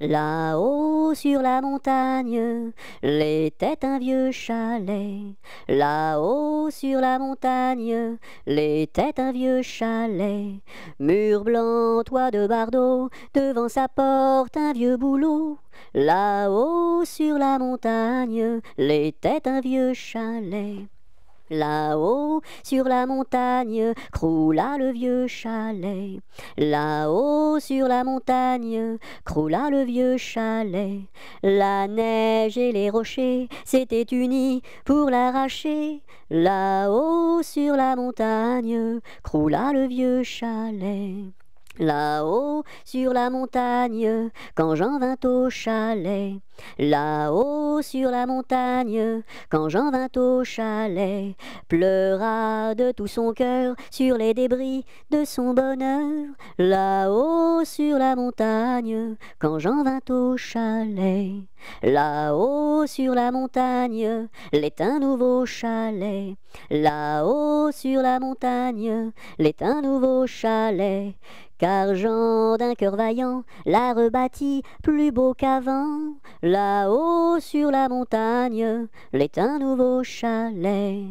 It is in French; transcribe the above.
Là-haut sur la montagne, l'était un vieux chalet. Là-haut sur la montagne, l'était un vieux chalet. Mur blanc, toit de bardeaux, devant sa porte un vieux boulot. Là-haut sur la montagne, l'était un vieux chalet. Là-haut, sur la montagne, croula le vieux chalet. Là-haut, sur la montagne, croula le vieux chalet. La neige et les rochers s'étaient unis pour l'arracher. Là-haut, sur la montagne, croula le vieux chalet. Là-haut, sur la montagne, quand j'en vint au chalet, Là-haut sur la montagne, quand Jean vint au chalet, pleura de tout son cœur sur les débris de son bonheur. Là-haut sur la montagne, quand Jean vint au chalet, là-haut sur la montagne, l'est un nouveau chalet. Là-haut sur la montagne, l'est un nouveau chalet. Car Jean d'un cœur vaillant l'a rebâti plus beau qu'avant. Là-haut sur la montagne, l'est un nouveau chalet.